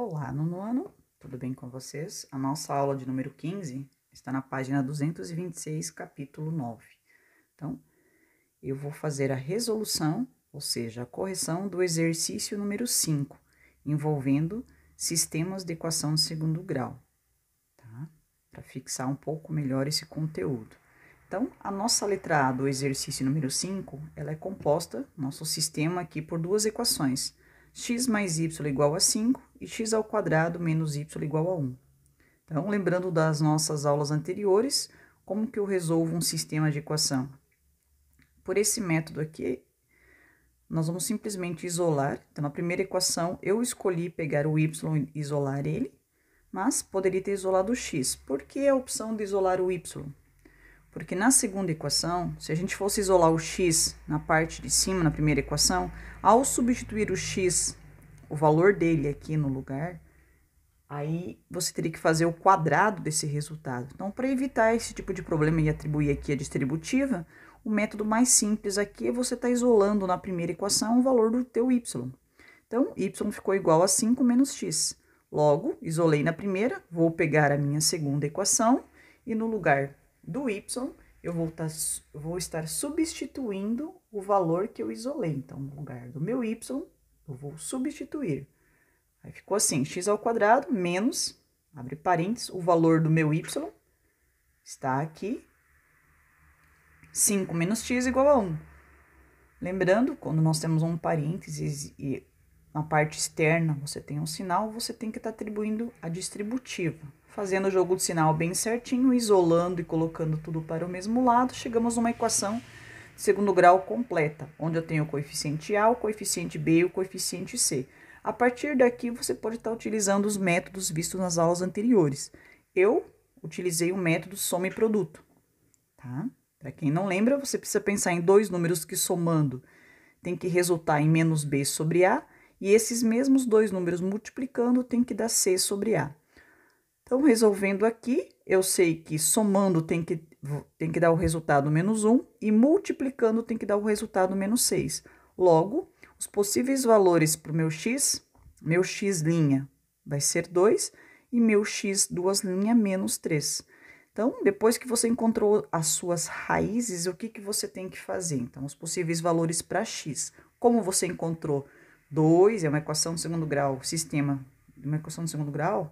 Olá, nono ano, tudo bem com vocês? A nossa aula de número 15 está na página 226, capítulo 9. Então, eu vou fazer a resolução, ou seja, a correção do exercício número 5, envolvendo sistemas de equação de segundo grau, tá? Para fixar um pouco melhor esse conteúdo. Então, a nossa letra A do exercício número 5, ela é composta, nosso sistema aqui, por duas equações x mais y igual a 5 e x ao quadrado menos y igual a 1. Então, lembrando das nossas aulas anteriores, como que eu resolvo um sistema de equação? Por esse método aqui, nós vamos simplesmente isolar. Então, na primeira equação, eu escolhi pegar o y e isolar ele, mas poderia ter isolado o x. Por que a opção de isolar o y? Porque na segunda equação, se a gente fosse isolar o x na parte de cima, na primeira equação, ao substituir o x, o valor dele aqui no lugar, aí você teria que fazer o quadrado desse resultado. Então, para evitar esse tipo de problema e atribuir aqui a distributiva, o método mais simples aqui é você estar tá isolando na primeira equação o valor do teu y. Então, y ficou igual a 5 menos x. Logo, isolei na primeira, vou pegar a minha segunda equação e no lugar do y, eu vou, tá, vou estar substituindo o valor que eu isolei. Então, no lugar do meu y, eu vou substituir. Aí ficou assim, x ao quadrado menos, abre parênteses, o valor do meu y está aqui. 5 menos x igual a 1. Lembrando, quando nós temos um parênteses e na parte externa você tem um sinal, você tem que estar tá atribuindo a distributiva fazendo o jogo do sinal bem certinho, isolando e colocando tudo para o mesmo lado, chegamos a uma equação de segundo grau completa, onde eu tenho o coeficiente A, o coeficiente B e o coeficiente C. A partir daqui, você pode estar utilizando os métodos vistos nas aulas anteriores. Eu utilizei o método soma e produto, tá? Para quem não lembra, você precisa pensar em dois números que somando tem que resultar em menos B sobre A, e esses mesmos dois números multiplicando tem que dar C sobre A. Então, resolvendo aqui, eu sei que somando tem que, tem que dar o resultado menos 1 e multiplicando tem que dar o resultado menos 6. Logo, os possíveis valores para o meu x, meu x' vai ser 2 e meu x duas linhas menos 3. Então, depois que você encontrou as suas raízes, o que, que você tem que fazer? Então, os possíveis valores para x. Como você encontrou 2, é uma equação de segundo grau, sistema de é uma equação de segundo grau,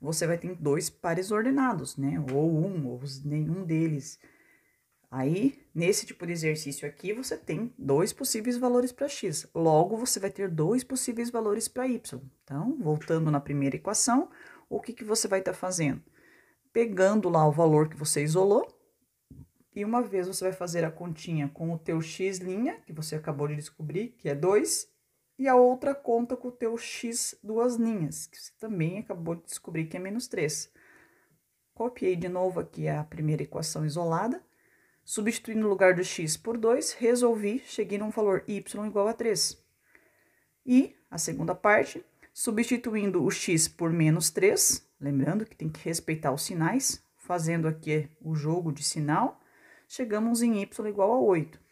você vai ter dois pares ordenados, né? Ou um, ou nenhum deles. Aí, nesse tipo de exercício aqui, você tem dois possíveis valores para x. Logo, você vai ter dois possíveis valores para y. Então, voltando na primeira equação, o que, que você vai estar tá fazendo? Pegando lá o valor que você isolou, e uma vez você vai fazer a continha com o teu x', que você acabou de descobrir, que é 2, e a outra conta com o teu x duas linhas, que você também acabou de descobrir que é menos 3. Copiei de novo aqui a primeira equação isolada, substituí no lugar do x por 2, resolvi, cheguei num valor y igual a 3. E a segunda parte, substituindo o x por menos 3, lembrando que tem que respeitar os sinais, fazendo aqui o jogo de sinal, chegamos em y igual a 8.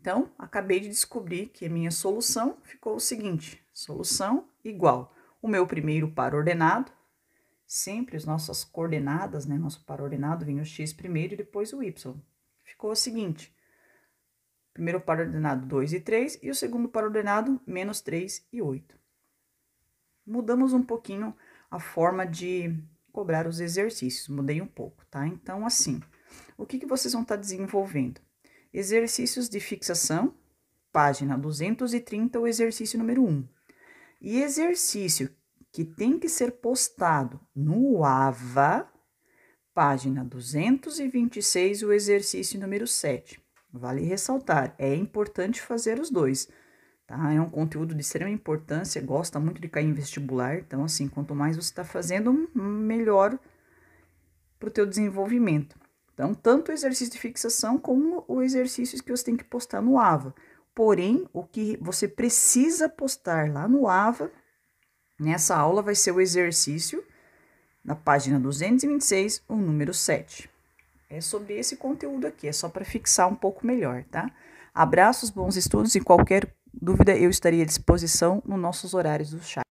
Então, acabei de descobrir que a minha solução ficou o seguinte: solução igual o meu primeiro par ordenado, sempre as nossas coordenadas, né? Nosso par ordenado vem o x primeiro e depois o y. Ficou o seguinte: primeiro par ordenado 2 e 3 e o segundo par ordenado menos 3 e 8. Mudamos um pouquinho a forma de cobrar os exercícios, mudei um pouco, tá? Então, assim, o que, que vocês vão estar tá desenvolvendo? Exercícios de fixação, página 230, o exercício número 1. E exercício que tem que ser postado no AVA, página 226, o exercício número 7. Vale ressaltar, é importante fazer os dois. Tá? É um conteúdo de extrema importância, gosta muito de cair em vestibular, então assim, quanto mais você está fazendo, melhor para o teu desenvolvimento. Então, tanto o exercício de fixação como o exercício que você tem que postar no AVA. Porém, o que você precisa postar lá no AVA, nessa aula, vai ser o exercício, na página 226, o número 7. É sobre esse conteúdo aqui, é só para fixar um pouco melhor, tá? Abraços, bons estudos e qualquer dúvida eu estarei à disposição nos nossos horários do chat.